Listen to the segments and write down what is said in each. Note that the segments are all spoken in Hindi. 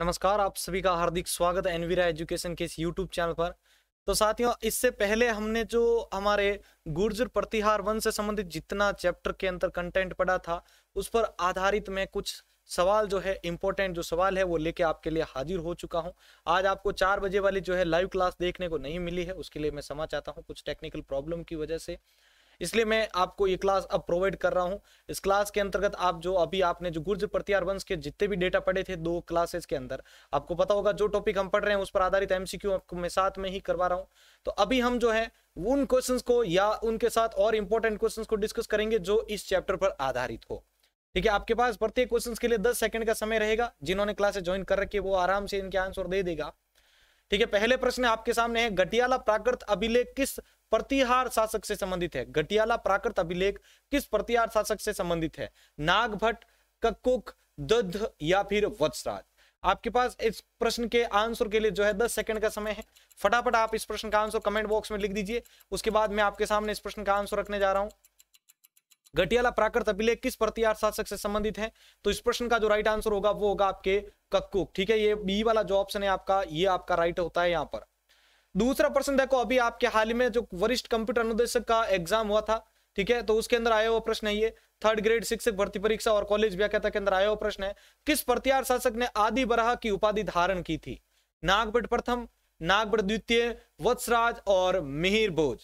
नमस्कार आप सभी का हार्दिक स्वागत है एनवीरा एजुकेशन के इस यूट्यूब चैनल पर तो साथियों इससे पहले हमने जो हमारे गुर्जर प्रतिहार वन से संबंधित जितना चैप्टर के अंतर कंटेंट पढ़ा था उस पर आधारित मैं कुछ सवाल जो है इम्पोर्टेंट जो सवाल है वो लेके आपके लिए हाजिर हो चुका हूँ आज आपको चार बजे वाली जो है लाइव क्लास देखने को नहीं मिली है उसके लिए मैं समा चाहता हूँ कुछ टेक्निकल प्रॉब्लम की वजह से इसलिए मैं आपको ये क्लास अब प्रोवाइड कर रहा हूँ इस क्लास के अंतर्गत आप जो अभी आपने जो गुर्ज प्रत्यार वंश के जितने भी डेटा पढ़े थे दो क्लासेस के अंदर आपको पता होगा जो टॉपिक हम पढ़ रहे हैं उस पर आधारित एमसीक्यू आपको मैं साथ में ही करवा रहा हूँ तो अभी हम जो है उन क्वेश्चन को या उनके साथ और इम्पोर्टेंट क्वेश्चन को डिस्कस करेंगे जो इस चैप्टर पर आधारित हो ठीक है आपके पास प्रत्येक क्वेश्चन के लिए दस सेकंड का समय रहेगा जिन्होंने क्लासेस ज्वाइन कर रखी है वो आराम से इनके आंसर दे देगा ठीक है पहले प्रश्न आपके सामने है घटियाला प्राकृत अभिलेख किस प्रतिहार शासक से संबंधित है गटियाला प्राकृत अभिलेख किस प्रतिहार शासक से संबंधित है नागभट कक्कुक दुध या फिर वत्सराज आपके पास इस प्रश्न के आंसर के लिए जो है दस सेकंड का समय है फटाफट आप इस प्रश्न का आंसर कमेंट बॉक्स में लिख दीजिए उसके बाद मैं आपके सामने इस प्रश्न का आंसर रखने जा रहा हूं गटियाला प्राकृत अभिलेख किस प्रतिहार शासक से संबंधित है तो इस प्रश्न का जो राइट आंसर होगा वो होगा आपके कक्कुक ठीक है ये बी वाला जो ऑप्शन है आपका ये आपका राइट होता है यहाँ पर दूसरा प्रश्न देखो अभी आपके हाल में जो वरिष्ठ कंप्यूटर अनुदेशक का एग्जाम हुआ था ठीक है तो उसके अंदर आया हुआ प्रश्न है ये थर्ड ग्रेड शिक्षक भर्ती परीक्षा और कॉलेज व्याख्याता के अंदर आया हुआ प्रश्न है किस प्रत्यार शासक ने आदि बराह की उपाधि धारण की थी नागभट प्रथम नागभट द्वितीय वत्सराज और मिहिर बोझ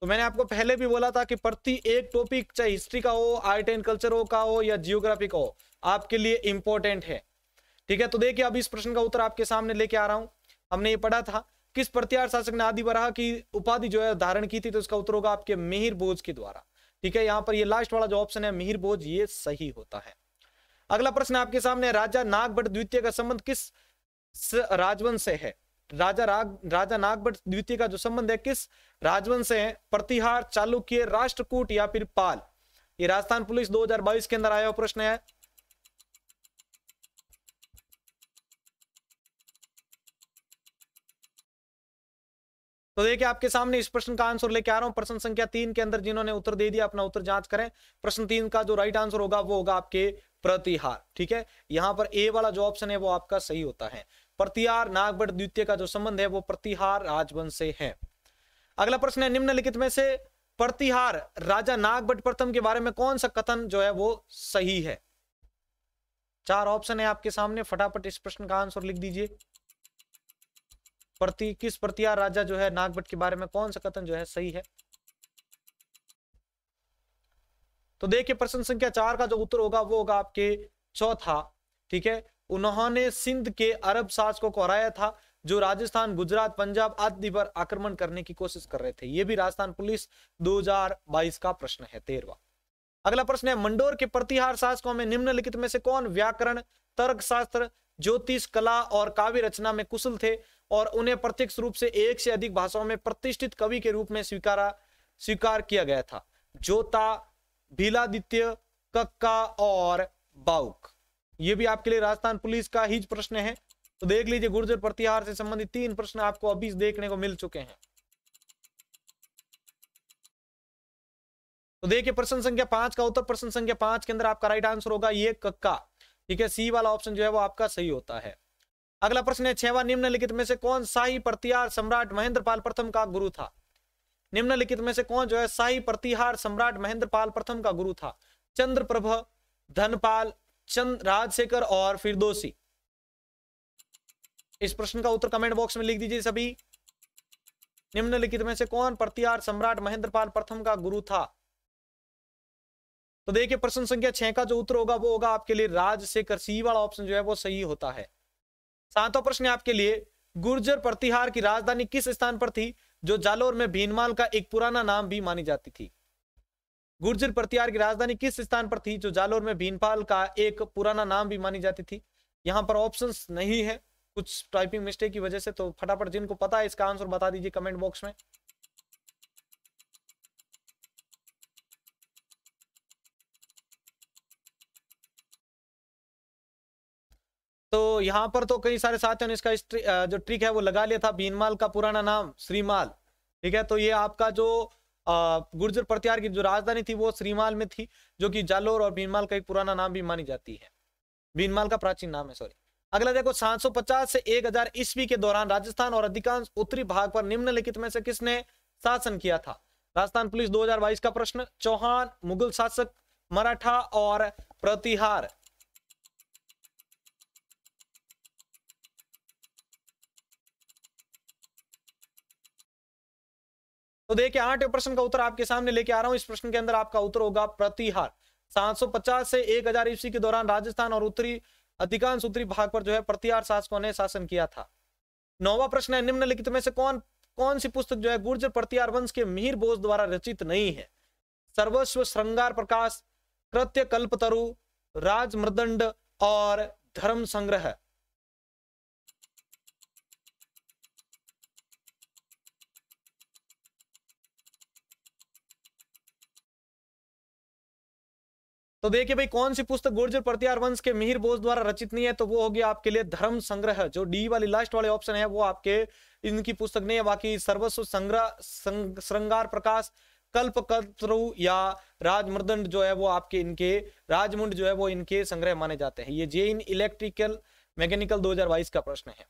तो मैंने आपको पहले भी बोला था कि प्रति एक टॉपिक चाहे हिस्ट्री का हो आर्ट एंड कल्चर हो का हो या जियोग्राफी का हो आपके लिए इंपॉर्टेंट है ठीक है तो देखिए अब इस प्रश्न का उत्तर आपके सामने लेके आ रहा हूं हमने ये पढ़ा था किस प्रत्यार शासक ने आदि बराह की उपाधि जो है धारण की थी तो इसका उत्तर होगा आपके मिहिर बोझ के द्वारा ठीक है यहाँ पर ये लास्ट वाला जो ऑप्शन है मिहिर बोझ ये सही होता है अगला प्रश्न आपके सामने राजा नागभट द्वितीय का संबंध किस राजवंश से है राजा राग राजा नागभट द्वितीय का जो संबंध है किस राजवंश से है प्रतिहार चालुक्य राष्ट्रकूट या फिर पाल ये राजस्थान पुलिस 2022 के अंदर आया हुआ प्रश्न है तो देखिए आपके सामने इस प्रश्न का आंसर लेके आ रहा हूं प्रश्न संख्या तीन के अंदर जिन्होंने उत्तर दे दिया अपना उत्तर जांच करें प्रश्न तीन का जो राइट आंसर होगा वो होगा आपके प्रतिहार ठीक है यहाँ पर ए वाला जो ऑप्शन है वो आपका सही होता है प्रतिहार नागभ द्वितीय का जो संबंध है वो प्रतिहार राजवंश से है अगला प्रश्न है निम्नलिखित में से प्रतिहार राजा नागभट प्रथम के बारे में कौन सा कथन जो है वो सही है चार ऑप्शन है आपके सामने फटाफट इस प्रश्न का आंसर लिख दीजिए प्रति किस प्रतिहार राजा जो है नागभट के बारे में कौन सा कथन जो है सही है तो देखिए प्रश्न संख्या चार का जो उत्तर होगा वो होगा आपके चौथा ठीक है उन्होंने सिंध के अरब शासकों को हराया था जो राजस्थान गुजरात पंजाब आदि पर आक्रमण करने की कोशिश कर रहे थे ये भी राजस्थान पुलिस 2022 का प्रश्न है तेरवा अगला प्रश्न है मंडोर के प्रतिहार शासकों में निम्नलिखित में से कौन व्याकरण तर्क शास्त्र ज्योतिष कला और काव्य रचना में कुशल थे और उन्हें प्रत्यक्ष रूप से एक से अधिक भाषाओं में प्रतिष्ठित कवि के रूप में स्वीकारा स्वीकार किया गया था जोता भीलादित्य कक्का और बाउक ये भी आपके लिए राजस्थान पुलिस का ही प्रश्न है तो देख लीजिए गुर्जर प्रतिहार से संबंधित तीन प्रश्न आपको अभी देखने को मिल चुके हैं तो देखिए प्रश्न संख्या पांच का उत्तर प्रश्न संख्या पांच के अंदर आपका राइट आंसर होगा ये कक्का ठीक है सी वाला ऑप्शन जो है वो आपका सही होता है अगला प्रश्न है छेवा निम्नलिखित में से कौन शाही प्रतिहार सम्राट महेंद्र पाल प्रथम का गुरु था निम्नलिखित में से कौन जो है शाही प्रतिहार सम्राट महेंद्र पाल प्रथम का गुरु था चंद्रप्रभ धनपाल चंद्र राजशेखर और फिरदोसी इस प्रश्न का उत्तर कमेंट बॉक्स में लिख दीजिए सभी निम्नलिखित में से कौन प्रतिहार सम्राट महेंद्र पाल प्रथम का गुरु था तो देखिए प्रश्न संख्या छह का जो उत्तर होगा वो होगा आपके लिए राजशेखर सी वाला ऑप्शन जो है वो सही होता है सातवां प्रश्न आपके लिए गुर्जर प्रतिहार की राजधानी किस स्थान पर थी जो जालोर में भीनमाल का एक पुराना नाम भी मानी जाती थी गुर्जर प्रतिहार की राजधानी किस स्थान पर थी जो जालोर में भीनपाल का एक पुराना नाम भी मानी जाती थी यहाँ पर ऑप्शंस नहीं है कुछ टाइपिंग मिस्टेक की वजह से तो फटाफट जिनको पता है इसका आंसर बता दीजिए कमेंट बॉक्स में तो यहाँ पर तो कई सारे साथियों ने इसका इस जो ट्रिक है वो लगा लिया था बीनमाल का पुराना नाम श्रीमाल ठीक है तो ये आपका जो गुर्जर प्रत्यार की जो राजधानी थी वो श्रीमाल में थी जो कि जालोर और भीनमाल का एक पुराना नाम भी मानी जाती है भीनमाल का प्राचीन नाम है सॉरी अगला देखो 750 से 1000 ईस्वी के दौरान राजस्थान और अधिकांश उत्तरी भाग पर निम्नलिखित में से किसने शासन किया था राजस्थान पुलिस 2022 का प्रश्न चौहान मुगल शासक मराठा और प्रतिहार तो देखिए आठ प्रश्न का उत्तर आपके सामने लेके आ रहा हूं इस प्रश्न के अंदर आपका उत्तर होगा प्रतिहार 750 से 1000 ईस्वी के दौरान राजस्थान और उत्तरी अधिकांश उत्तरी भाग पर जो है प्रतिहार शासकों ने शासन किया था नौवा प्रश्न है निम्नलिखित में से कौन कौन सी पुस्तक जो है गुर्जर प्रतिहार वंश के मिहिर बोस द्वारा रचित नहीं है सर्वस्व श्रृंगार प्रकाश कृत्य कल्पतरु राजमृदंड और धर्म संग्रह तो देखिए भाई कौन सी पुस्तक गुर्जर प्रत्यार वंश के मिहिर बोस द्वारा रचित नहीं है तो वो होगी आपके लिए धर्म संग्रह जो डी वाली लास्ट वाले ऑप्शन है वो आपके इनकी पुस्तक नहीं है बाकी सर्वस्व संग्रह श्रृंगार प्रकाश कल्प कल्पत्रु या राजमर्दंड जो है वो आपके इनके राजमुंड जो है वो इनके संग्रह माने जाते हैं ये जे इन इलेक्ट्रिकल मैकेनिकल 2022 का प्रश्न है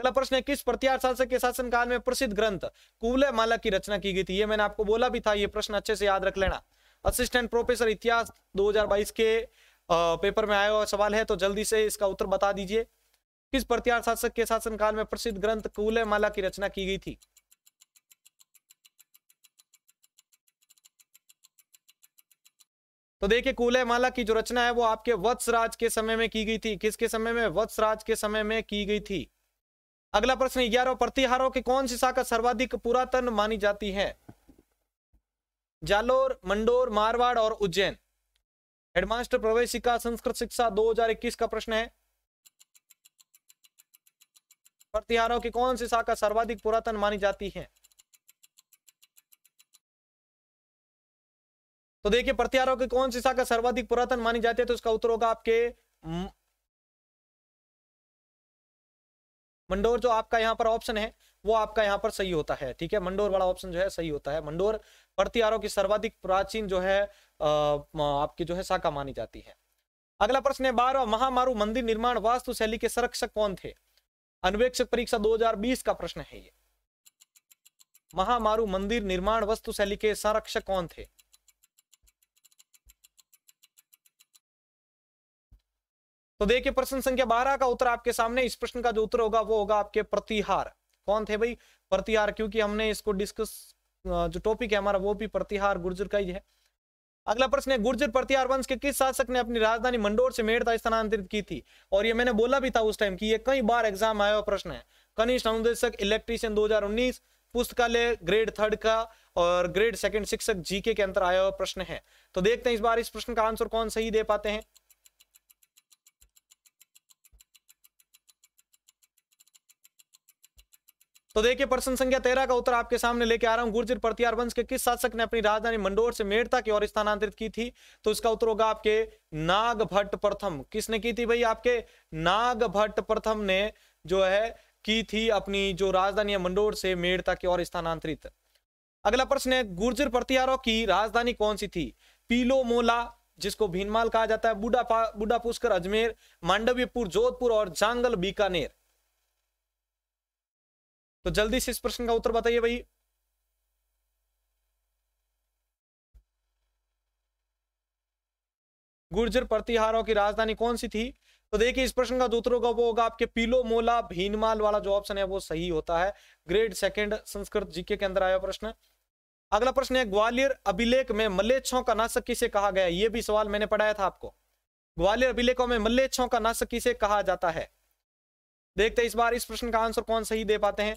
अगला प्रश्न है किस प्रत्यार शासक के शासनकाल में प्रसिद्ध ग्रंथ कुवलय माला की रचना की गई थी ये मैंने आपको बोला भी था ये प्रश्न अच्छे से याद रख लेना असिस्टेंट प्रोफेसर इतिहास 2022 के पेपर में आया हुआ सवाल है तो जल्दी से इसका उत्तर बता दीजिए किस प्रत्यार शासक के शासनकाल में प्रसिद्ध ग्रंथ कूल माला की रचना की गई थी तो देखिए कूल माला की जो रचना है वो आपके वत्सराज के समय में की गई थी किसके समय में वत्सराज के समय में की गई थी अगला प्रश्न ग्यारह प्रतिहारों की कौन सी शाखा सर्वाधिक पुरातन मानी जाती है जालोर मंडोर मारवाड़ और उज्जैन हेडमास्टर प्रवेशिका संस्कृत शिक्षा 2021 का प्रश्न है प्रतिहारों की कौन सी शाखा सर्वाधिक पुरातन मानी जाती है तो देखिए प्रतिहारों की कौन सी शाखा सर्वाधिक पुरातन मानी जाती है तो उसका उत्तर होगा आपके मंडोर जो आपका यहां पर ऑप्शन है वो आपका यहाँ पर सही होता है ठीक है मंडोर वाला ऑप्शन जो है सही होता है मंडोर प्रतिहारों की सर्वाधिक प्राचीन जो है आपकी जो है शाखा मानी जाती है अगला प्रश्न है बारह महामारू मंदिर निर्माण वास्तु शैली के संरक्षक कौन थे अन्वेक्षक परीक्षा 2020 का प्रश्न है ये महामारू मंदिर निर्माण वस्तु शैली के संरक्षक कौन थे तो देखिए प्रश्न संख्या बारह का उत्तर आपके सामने इस प्रश्न का जो उत्तर होगा वो होगा आपके प्रतिहार कौन थे भाई प्रतिहार क्योंकि हमने इसको डिस्कस जो टॉपिक है हमारा वो भी प्रतिहार गुर्जर का ही है अगला प्रश्न है गुर्जर प्रतिहार वंश के किस शासक ने अपनी राजधानी मंडोर से मेड़ता स्थानांतरित की थी और ये मैंने बोला भी था उस टाइम की ये कई बार एग्जाम आया हुआ प्रश्न है कनिष्ठ अनुदेशक इलेक्ट्रीशियन दो पुस्तकालय ग्रेड थर्ड का और ग्रेड सेकंड शिक्षक जीके के अंतर आया हुआ प्रश्न है तो देखते हैं इस बार इस प्रश्न का आंसर कौन सही दे पाते हैं तो देखिए प्रश्न संख्या तेरह का उत्तर आपके सामने लेके आ रहा हूं गुर्जर प्रतियार वंश के किस शासक ने अपनी राजधानी मंडोर से मेड़ता की ओर स्थानांतरित की थी तो इसका उत्तर होगा आपके नागभट्ट प्रथम किसने की थी भाई आपके नागभट्ट प्रथम ने जो है की थी अपनी जो राजधानी है मंडोर से मेड़ता की ओर स्थानांतरित अगला प्रश्न है गुर्जर प्रतियारों की राजधानी कौन सी थी पीलो मोला जिसको भीनमाल कहा जाता है बूढ़ा बूढ़ा पुष्कर अजमेर मांडवीपुर जोधपुर और जांगल बीकानेर तो जल्दी से इस प्रश्न का उत्तर बताइए भाई गुर्जर प्रतिहारों की राजधानी कौन सी थी तो देखिए इस प्रश्न का दूसरों का वो होगा आपके पीलो मोला भीनमाल वाला जो ऑप्शन है वो सही होता है ग्रेड सेकंड संस्कृत जीके के अंदर आया प्रश्न अगला प्रश्न है ग्वालियर अभिलेख में मल्लेच्छों का नाशक किसे कहा गया ये भी सवाल मैंने पढ़ाया था आपको ग्वालियर अभिलेखों में मल्लेच्छों का नाशक किसे कहा जाता है देखते हैं इस बार इस प्रश्न का आंसर कौन सही दे पाते हैं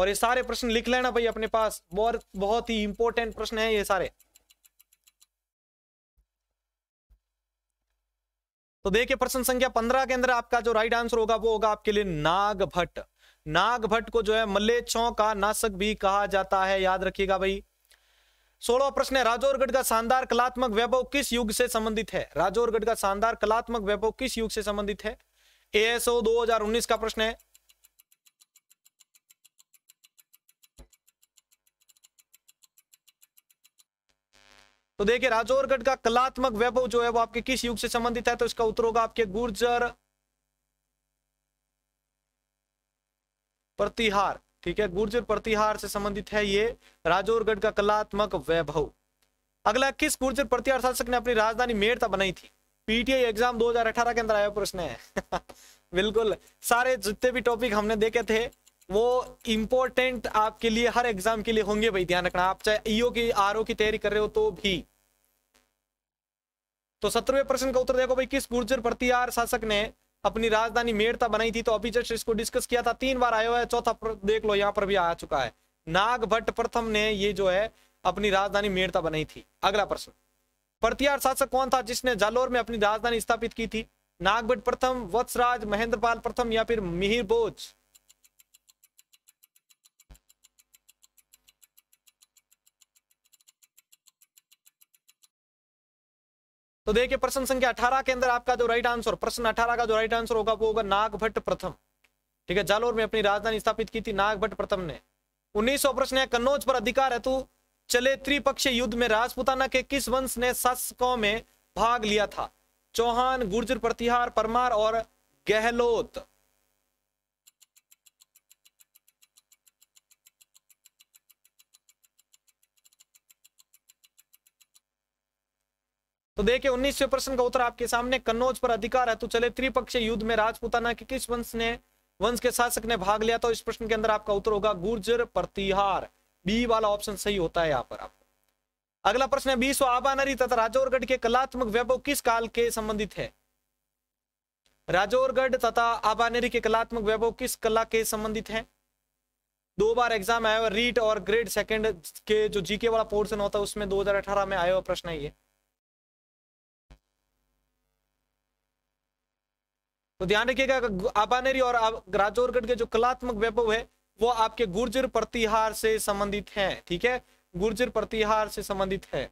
और ये सारे प्रश्न लिख लेना भाई अपने पास बहुत बहुत ही इंपॉर्टेंट प्रश्न है ये सारे तो देखिए प्रश्न संख्या पंद्रह के अंदर आपका जो राइट आंसर होगा वो होगा आपके लिए नाग भट्ट नाग भट्ट को जो है मल्लेच्छों का नाशक भी कहा जाता है याद रखिएगा भाई सोलह प्रश्न है राजौरगढ़ का शानदार कलात्मक वैभव किस युग से संबंधित है राजौरगढ़ का शानदार कलात्मक वैभव किस युग से संबंधित है एएसओ 2019 का प्रश्न है तो देखिए राजौरगढ़ का कलात्मक वैभव जो है वो आपके किस युग से संबंधित है तो इसका उत्तर होगा आपके गुर्जर प्रतिहार ठीक है गुर्जर प्रतिहार से संबंधित है ये राजौरगढ़ का कलात्मक वैभव अगला किस गुर्जर प्रतिहार शासक ने अपनी राजधानी मेड़ता बनाई थी पीटीआई एग्जाम 2018 के अंदर आया प्रश्न है बिल्कुल सारे जितने भी टॉपिक हमने देखे थे वो इम्पोर्टेंट आपके लिए हर एग्जाम के लिए होंगे भाई ध्यान रखना आप चाहे ईओ e की आर की तैयारी कर रहे हो तो भी तो सत्रहवें प्रश्न का उत्तर देखो भाई किस गुर्जर प्रतिहार शासक ने अपनी राजधानी मेड़ता बनाई थी तो अभी जस्ट इसको डिस्कस किया था तीन बार आया हुआ है चौथा देख लो यहाँ पर भी आ चुका है नाग भट्ट प्रथम ने ये जो है अपनी राजधानी मेड़ता बनाई थी अगला प्रश्न प्रतिहार शासक कौन था जिसने जालोर में अपनी राजधानी स्थापित की थी नागभट प्रथम वत्सराज महेंद्रपाल प्रथम या फिर मिहिर बोझ तो देखिए प्रश्न संख्या अठारह के अंदर आपका जो राइट आंसर प्रश्न अठारह का जो राइट आंसर होगा वो होगा नागभट्ट प्रथम ठीक है जालोर में अपनी राजधानी स्थापित की थी नागभट्ट प्रथम ने उन्नीस प्रश्न है कन्नौज पर अधिकार हेतु तो चले त्रिपक्षीय युद्ध में राजपुताना के किस वंश ने शासकों में भाग लिया था चौहान गुर्जर प्रतिहार परमार और गहलोत तो देखिए उन्नीसवे प्रश्न का उत्तर आपके सामने कन्नौज पर अधिकार है तो चले त्रिपक्षीय युद्ध में राजपूताना के किस वंश ने वंश के शासक ने भाग लिया तो इस प्रश्न के अंदर आपका उत्तर होगा गुर्जर प्रतिहार बी वाला ऑप्शन सही होता है यहाँ पर आप अगला प्रश्न है बीसवा आबानरी तथा राजौरगढ़ के कलात्मक वैभव किस काल के संबंधित है राजौरगढ़ तथा आबानरी के कलात्मक वैभव किस कला के संबंधित है दो बार एग्जाम आया हुआ रीट और ग्रेड सेकंड के जो जीके वाला पोर्शन होता है उसमें 2018 में आया हुआ प्रश्न है ये तो ध्यान रखिएगा आबानेरी और राजौरगढ़ के जो कलात्मक वैभव है वो आपके गुर्जर प्रतिहार से संबंधित है ठीक है गुर्जर प्रतिहार से संबंधित है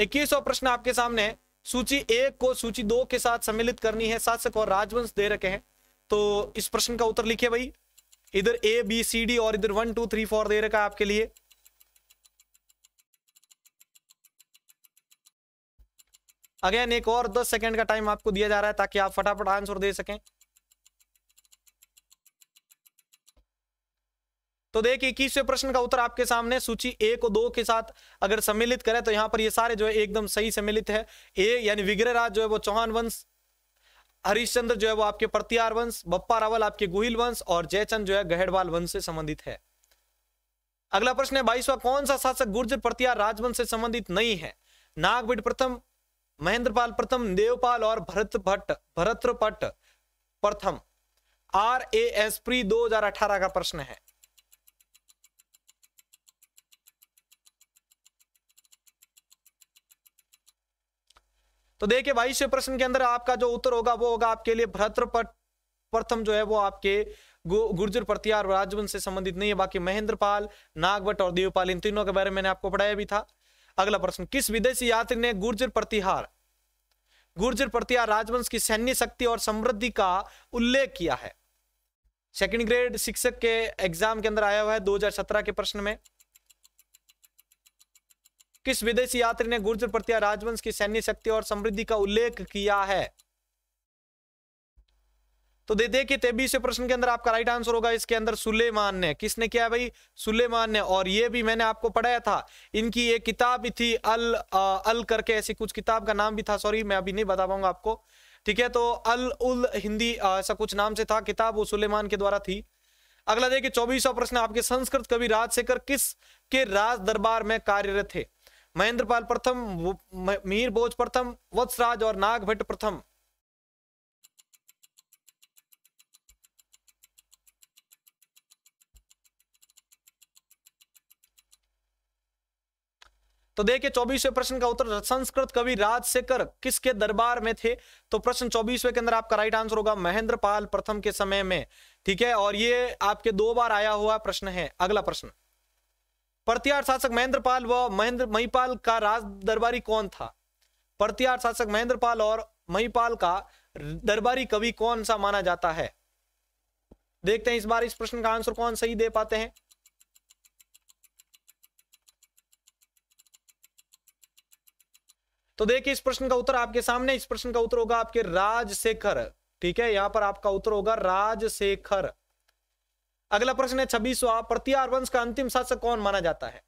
इक्कीस प्रश्न आपके सामने है सूची एक को सूची दो के साथ सम्मिलित करनी है शासक और राजवंश दे रखे हैं तो इस प्रश्न का उत्तर लिखिए भाई इधर ए बी सी डी और इधर वन टू थ्री फोर दे रखा है आपके लिए अगेन एक और दस सेकेंड का टाइम आपको दिया जा रहा है ताकि आप फटाफट आंसर दे सकें तो देखिए इक्कीसवें प्रश्न का उत्तर आपके सामने सूची ए को दो के साथ अगर सम्मिलित करें तो यहाँ पर ये सारे जो है एकदम सही सम्मिलित है ए यानी विग्रहराज जो है वो चौहान वंश हरिश्चंद्र जो है वो आपके प्रत्यार वंश बप्पा रावल आपके गुहिल वंश और जयचंद जो है गहडवाल वंश से संबंधित है अगला प्रश्न है बाईसवा कौन सा शासक गुर्जर प्रत्यार राजवंश से संबंधित नहीं है नागविड प्रथम महेंद्रपाल प्रथम देवपाल और भरत भट्ट भरत्रपट प्रथम आर ए एस प्री अठारह का प्रश्न है तो देखिए बाईसवें प्रश्न के अंदर आपका जो उत्तर होगा वो होगा आपके लिए भरत्रपट प्रथम जो है वो आपके गुर्जर प्रतियार राजवंश से संबंधित नहीं है बाकी महेंद्रपाल नागवट और देवपाल इन तीनों के बारे में मैंने आपको पढ़ाया भी था अगला प्रश्न किस विदेशी यात्री ने गुर्जर प्रतिहार गुर्जर प्रतिहार राजवंश की सैन्य शक्ति और समृद्धि का उल्लेख किया है सेकंड ग्रेड शिक्षक के एग्जाम के अंदर आया हुआ है 2017 के प्रश्न में किस विदेशी यात्री ने गुर्जर प्रतिहार राजवंश की सैन्य शक्ति और समृद्धि का उल्लेख किया है तो दे देखिए तेबीसवें प्रश्न के अंदर आपका राइट आंसर होगा इसके अंदर सुलेमान ने किसने किया भाई सुलेमान ने और ये भी मैंने आपको पढ़ाया था इनकी एक किताब भी थी अल आ, अल करके ऐसी कुछ किताब का नाम भी था सॉरी मैं अभी नहीं बता पाऊंगा आपको ठीक है तो अल उल हिंदी ऐसा कुछ नाम से था किताब वो सुलेमान के द्वारा थी अगला देखिए चौबीस प्रश्न आपके संस्कृत कवि राजशेखर किस के राज दरबार में कार्यरत थे महेंद्रपाल प्रथम मीर बोझ प्रथम वत्सराज और नागभट्ट प्रथम तो देखिए चौबीसवें प्रश्न का उत्तर संस्कृत कवि राजशेखर किसके दरबार में थे तो प्रश्न चौबीसवें के अंदर आपका राइट आंसर होगा महेंद्र पाल प्रथम के समय में ठीक है और ये आपके दो बार आया हुआ प्रश्न है अगला प्रश्न प्रतिहार शासक महेंद्र पाल व महेंद्र महिपाल का राज दरबारी कौन था प्रतिहार शासक महेंद्र पाल और महिपाल का दरबारी कवि कौन सा माना जाता है देखते हैं इस बार इस प्रश्न का आंसर कौन सही दे पाते हैं तो देखिए इस प्रश्न का उत्तर आपके सामने इस प्रश्न का उत्तर होगा आपके राजशेखर ठीक है यहां पर आपका उत्तर होगा राजशेखर अगला प्रश्न है छब्बीसवा प्रतिहार वंश का अंतिम शासक कौन माना जाता है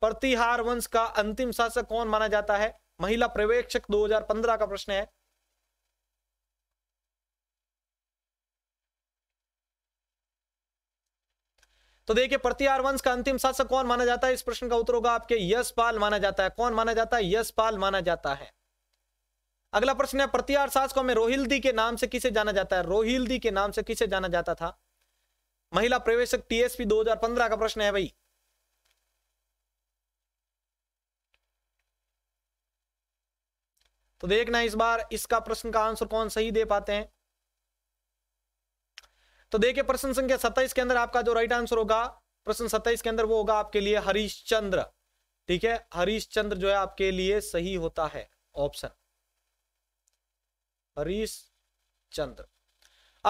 प्रतिहार वंश का अंतिम शासक कौन माना जाता है महिला पर्यवेक्षक 2015 का प्रश्न है तो देखिए वंश का अंतिम शासक कौन माना जाता है इस प्रश्न का उत्तर होगा आपके यशपाल माना जाता है कौन माना जाता है यशपाल माना जाता है अगला प्रश्न है प्रत्यार शासक में रोहिल्दी के नाम से किसे जाना जाता है रोहिल्दी के नाम से किसे जाना जाता था महिला प्रवेशक टीएसपी 2015 का प्रश्न है भाई तो देखना इस बार इसका प्रश्न का आंसर कौन सही दे पाते हैं तो देखिए प्रश्न संख्या सत्ताईस के अंदर आपका जो राइट आंसर होगा प्रश्न सत्ताईस के अंदर वो होगा आपके लिए हरीशचंद्र ठीक है हरीशचंद्र जो है आपके लिए सही होता है ऑप्शन हरीश चंद्र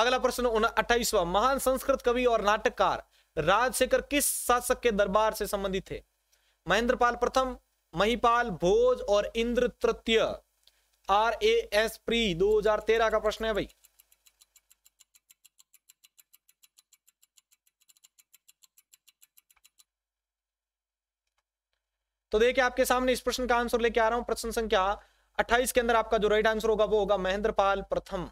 अगला प्रश्न अट्ठाईसवा महान संस्कृत कवि और नाटककार राजशेखर किस शासक के दरबार से संबंधित थे महेंद्रपाल प्रथम महिपाल भोज और इंद्र तृतीय आर ए एस प्री 2013 का प्रश्न है भाई तो देखिए आपके सामने इस प्रश्न का आंसर लेके आ रहा हूं प्रश्न संख्या 28 के अंदर आपका जो राइट आंसर होगा वो होगा महेंद्र प्रथम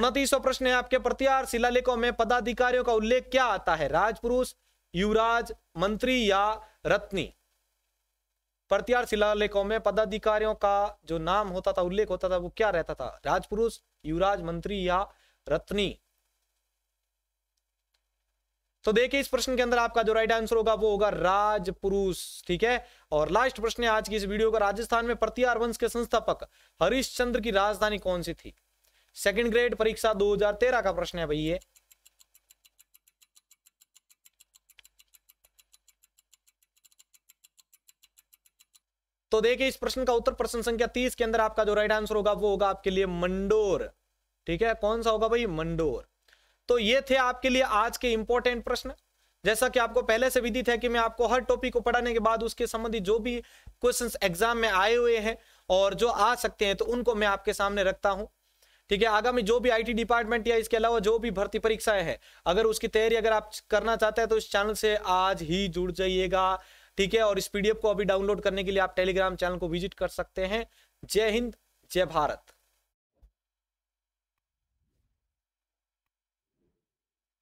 उनतीस प्रश्न है आपके प्रत्यार शिलालेखों में पदाधिकारियों का उल्लेख क्या आता है राजपुरुष युवराज मंत्री या रत्नी प्रत्यार शिलालेखों में पदाधिकारियों का जो नाम होता था उल्लेख होता था वो क्या रहता था राजपुरुष युवराज मंत्री या रत्नी तो देखिए इस प्रश्न के अंदर आपका जो राइट आंसर होगा वो होगा राजपुरुष ठीक है और लास्ट प्रश्न है आज की इस वीडियो का राजस्थान में प्रतिहार वंश के संस्थापक हरिश्चंद्र की राजधानी कौन सी थी सेकंड ग्रेड परीक्षा 2013 का प्रश्न है भाई ये तो देखिए इस प्रश्न का उत्तर प्रश्न संख्या तीस के अंदर आपका जो राइट आंसर होगा वो होगा आपके लिए मंडोर ठीक है कौन सा होगा भाई मंडोर तो ये थे आपके लिए आज के इंपॉर्टेंट प्रश्न जैसा कि आपको पहले से विदित है कि मैं आपको हर टॉपिक को पढ़ाने के बाद उसके संबंधी जो भी क्वेश्चंस एग्जाम में आए हुए हैं और जो आ सकते हैं तो उनको मैं आपके सामने रखता हूं ठीक है आगामी जो भी आईटी डिपार्टमेंट या इसके अलावा जो भी भर्ती परीक्षाएं हैं अगर उसकी तैयारी अगर आप करना चाहते हैं तो इस चैनल से आज ही जुड़ जाइएगा ठीक है और इस पीडीएफ को अभी डाउनलोड करने के लिए आप टेलीग्राम चैनल को विजिट कर सकते हैं जय हिंद जय भारत